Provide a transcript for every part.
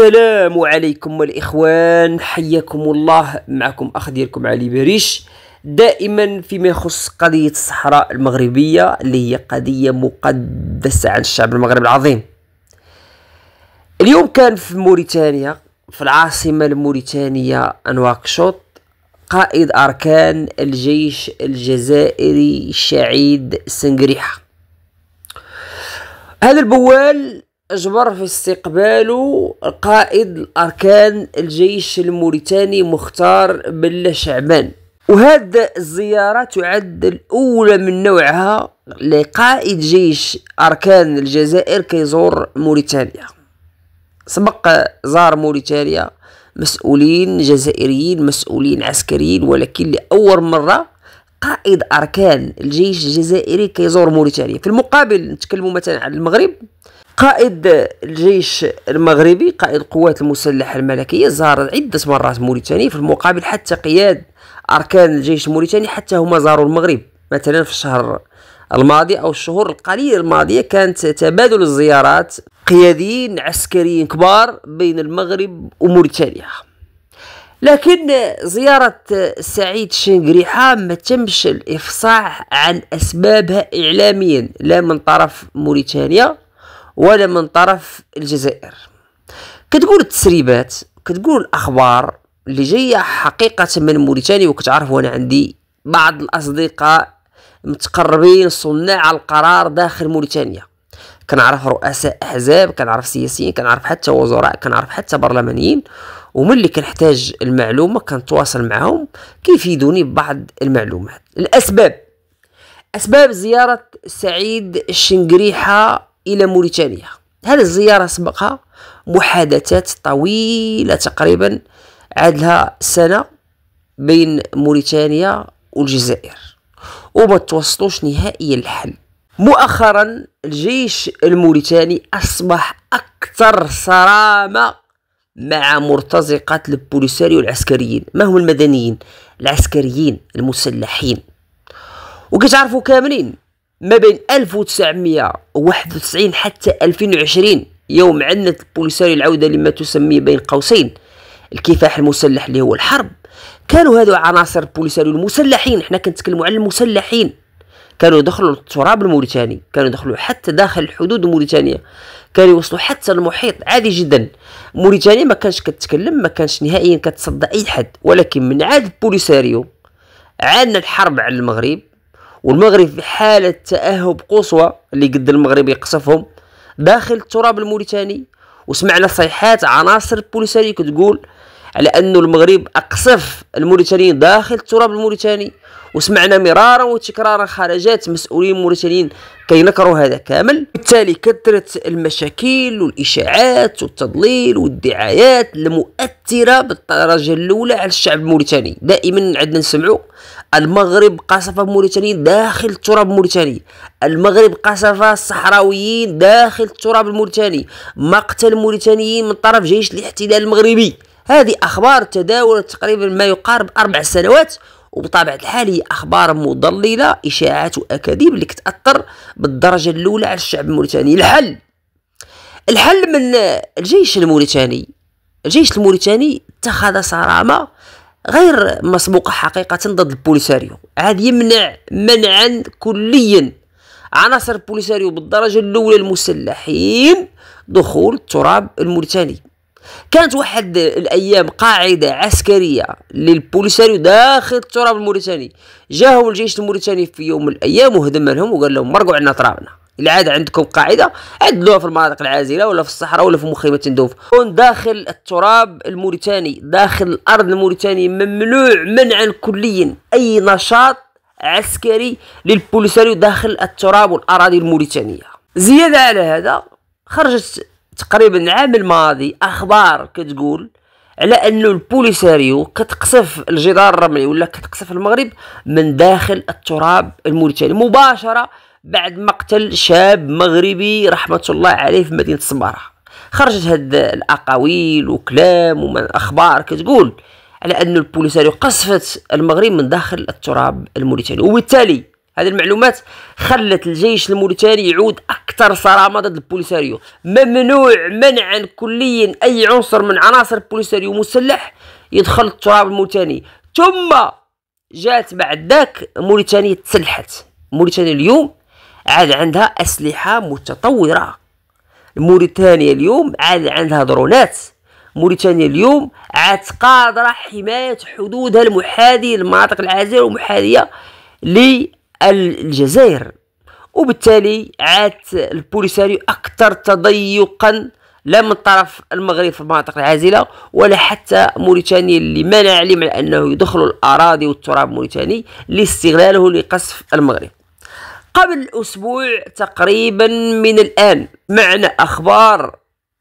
السلام عليكم الإخوان حياكم الله معكم أخ ديالكم علي بريش دائما فيما يخص قضية الصحراء المغربية اللي هي قضية مقدسة عن الشعب المغربي العظيم اليوم كان في موريتانيا في العاصمة الموريتانية انواكشوط قائد أركان الجيش الجزائري شعيد سنجريحة هذا البوال أجبر في استقبال قائد الأركان الجيش الموريتاني مختار بن شعبان وهذا الزيارة تعد الأولى من نوعها لقائد جيش أركان الجزائر كيزور موريتانيا سبق زار موريتانيا مسؤولين جزائريين مسؤولين عسكريين ولكن لأول مرة قائد أركان الجيش الجزائري كيزور موريتانيا في المقابل نتكلم مثلا عن المغرب قائد الجيش المغربي قائد القوات المسلحة الملكية زار عدة مرات موريتانيا في المقابل حتى قياد أركان الجيش الموريتاني حتى هما زاروا المغرب مثلا في الشهر الماضي أو الشهور القليلة الماضية كانت تبادل الزيارات قياديين عسكريين كبار بين المغرب وموريتانيا لكن زيارة سعيد شنقريحة ما تمش الإفصاح عن أسبابها إعلاميا لا من طرف موريتانيا ولا من طرف الجزائر كتقول التسريبات كتقول الاخبار اللي جايه حقيقه من موريتانيا وكتعرف انا عندي بعض الاصدقاء متقربين صناع القرار داخل موريتانيا كنعرف رؤساء احزاب كنعرف سياسيين كنعرف حتى وزراء كنعرف حتى برلمانيين اللي كنحتاج المعلومه كنتواصل معهم كيفيدوني ببعض المعلومات الاسباب اسباب زياره سعيد الشنقريحه إلى موريتانيا هذه الزيارة سبقها محادثات طويلة تقريبا عادلها سنة بين موريتانيا والجزائر وما توصلوش نهائيا الحل مؤخرا الجيش الموريتاني أصبح أكثر صرامة مع مرتزقة البوليساريو العسكريين ما هم المدنيين العسكريين المسلحين وكتعرفوا كاملين ما بين 1991 حتى 2020 يوم عندنا البوليساريو العودة لما تسميه بين قوسين الكفاح المسلح اللي هو الحرب كانوا هذو عناصر البوليساريو المسلحين احنا كنتكلموا على المسلحين كانوا دخلوا التراب الموريتاني كانوا دخلوا حتى داخل الحدود الموريتانية كانوا يوصلوا حتى المحيط عادي جدا موريتانيا ما كانش كتكلم ما كانش نهائيا كتصدى اي حد ولكن من عاد البوليساريو عانى الحرب على المغرب والمغرب في حالة تأهب قصوى اللي قد المغرب يقصفهم داخل التراب الموريتاني وسمعنا صيحات عناصر بوليسارية كتقول على أن المغرب أقصف الموريتانيين داخل التراب الموريتاني وسمعنا مرارا وتكرارا خرجات مسؤولين موريتانيين كينكروا هذا كامل بالتالي كثرت المشاكل والإشاعات والتضليل والدعايات المؤثرة بالدرجة الأولى على الشعب الموريتاني دائما عندنا نسمعوا المغرب قصف موريتانيين داخل التراب الموريتاني المغرب قصف الصحراويين داخل التراب الموريتاني مقتل موريتانيين من طرف جيش الاحتلال المغربي هذه أخبار تداولت تقريبا ما يقارب أربع سنوات وبطبيعة الحال هي أخبار مضللة إشاعات وأكاذيب اللي كتأثر بالدرجة الأولى على الشعب الموريتاني الحل الحل من الجيش الموريتاني الجيش الموريتاني اتخذ صرامة غير مسبوقة حقيقة ضد البوليساريو عاد يمنع منعا كليا عناصر البوليساريو بالدرجة الأولى المسلحين دخول التراب الموريتاني كانت واحد الايام قاعده عسكريه للبوليساريو داخل التراب الموريتاني جاهم الجيش الموريتاني في يوم من الايام وهدم لهم وقال لهم مرقوا عندنا ترابنا العاده عندكم قاعده عدلوها في المناطق العازله ولا في الصحراء ولا في مخيمه تندوف داخل التراب الموريتاني داخل الارض الموريتاني ممنوع منعا كليا اي نشاط عسكري للبوليساريو داخل التراب والاراضي الموريتانيه زياده على هذا خرجت تقريبا العام الماضي اخبار كتقول على انه البوليساريو كتقصف الجدار الرملي ولا كتقصف المغرب من داخل التراب الموريتاني مباشره بعد مقتل شاب مغربي رحمه الله عليه في مدينه سماره خرجت هاد الاقاويل وكلام ومن اخبار كتقول على انه البوليساريو قصفت المغرب من داخل التراب الموريتاني وبالتالي هذه المعلومات خلت الجيش الموريتاني يعود اكثر صرامه ضد البوليساريو ممنوع منعا كليا اي عنصر من عناصر البوليساريو مسلح يدخل التراب الموريتاني ثم جات بعد ذاك موريتانيا تسلحت موريتانيا اليوم عاد عندها اسلحه متطوره موريتانيا اليوم عاد عندها درونات موريتانيا اليوم عاد قادره حمايه حدودها المحاذيه المناطق العازله والمحاذيه الجزائر وبالتالي عادت البوليساريو أكثر تضيقا لا من طرف المغرب في المناطق العازلة ولا حتى موريتانيا اللي منع عليهم على أنه يدخلوا الأراضي والتراب الموريتاني لاستغلاله لقصف المغرب قبل أسبوع تقريبا من الآن معنى أخبار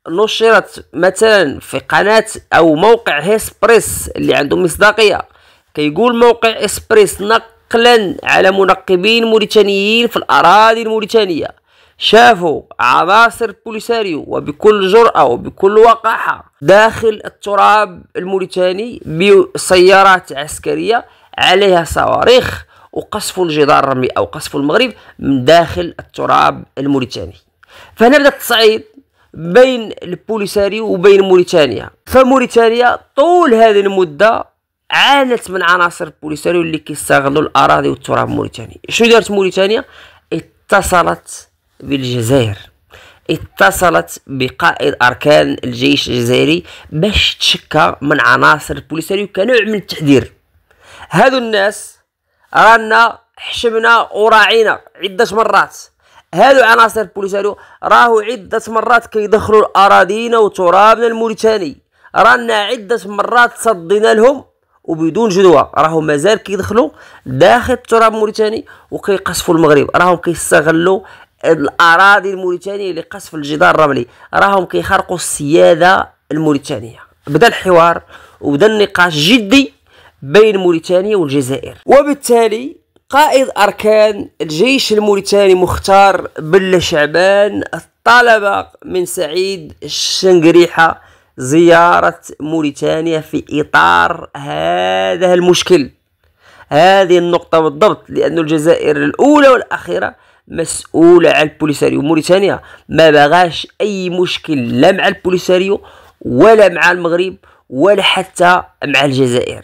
نشرت مثلا في قناة أو موقع هيسبريس اللي عنده مصداقية كيقول موقع إسبريس نق نقلا على منقبين موريتانيين في الأراضي الموريتانية شافوا عناصر بوليساريو وبكل جرأة وبكل وقاحة داخل التراب الموريتاني بسيارات عسكرية عليها صواريخ وقصفوا الجدار الرملي أو قصفوا المغرب من داخل التراب الموريتاني فهنا بدأ التصعيد بين البوليساريو وبين موريتانيا فموريتانيا طول هذه المدة عانت من عناصر البوليساريو اللي كيستغلوا الأراضي والتراب موريتاني شنو دارت موريتانيا اتصلت بالجزائر اتصلت بقائد أركان الجيش الجزائري باش تشكى من عناصر البوليساريو كنوع من التحذير هادو الناس رانا حشمنا وراعينا عدة مرات هادو عناصر البوليساريو راهو عدة مرات كيدخلوا الأراضينا وترابنا الموريتاني رانا عدة مرات صدينا لهم وبدون جدوى راهم مازال كيدخلوا داخل التراب الموريتاني وكيقصفوا المغرب راهم كيستغلوا الاراضي الموريتانيه لقصف الجدار الرملي راهم كيخرقوا السياده الموريتانيه بدا الحوار وبدا النقاش جدي بين موريتانيا والجزائر وبالتالي قائد أركان الجيش الموريتاني مختار بلا شعبان طلب من سعيد الشنقريحة زيارة موريتانيا في إطار هذا المشكل هذه النقطة بالضبط لأن الجزائر الأولى والأخيرة مسؤولة عن البوليساريو موريتانيا ما بغاش أي مشكل لا مع البوليساريو ولا مع المغرب ولا حتى مع الجزائر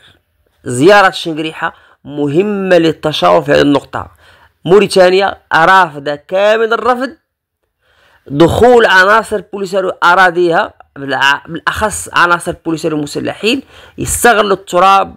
زيارة شنقريحة مهمة للتشاور في هذه النقطة موريتانيا رافضة كامل الرفض دخول عناصر بوليساريو أراضيها بالاخص عناصر البوليسير المسلحين يستغلوا التراب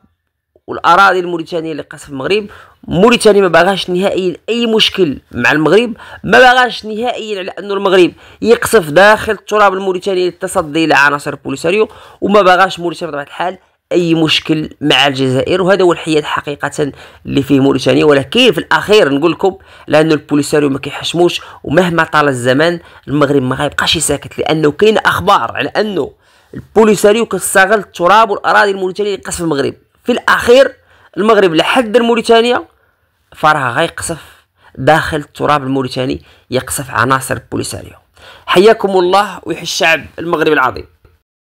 والاراضي الموريتانيه اللي المغرب موريتانيا ما باغاش نهائيا اي مشكل مع المغرب ما باغاش نهائيا على انه المغرب يقصف داخل التراب الموريتاني للتصدي لعناصر البوليساريو وما باغاش موريتانيا بطبيعه الحال اي مشكل مع الجزائر وهذا هو الحياد حقيقه اللي فيه موريتانيا ولكن في الاخير نقول لكم لان البوليساريو ما كيحشموش ومهما طال الزمان المغرب ما غيبقاش ساكت لانه كاين اخبار على انه البوليساريو كيستغل التراب والاراضي الموريتانيه لقصف المغرب في الاخير المغرب لحد موريتانيا فراه غيقصف داخل التراب الموريتاني يقصف عناصر البوليساريو حياكم الله ويحيي الشعب المغربي العظيم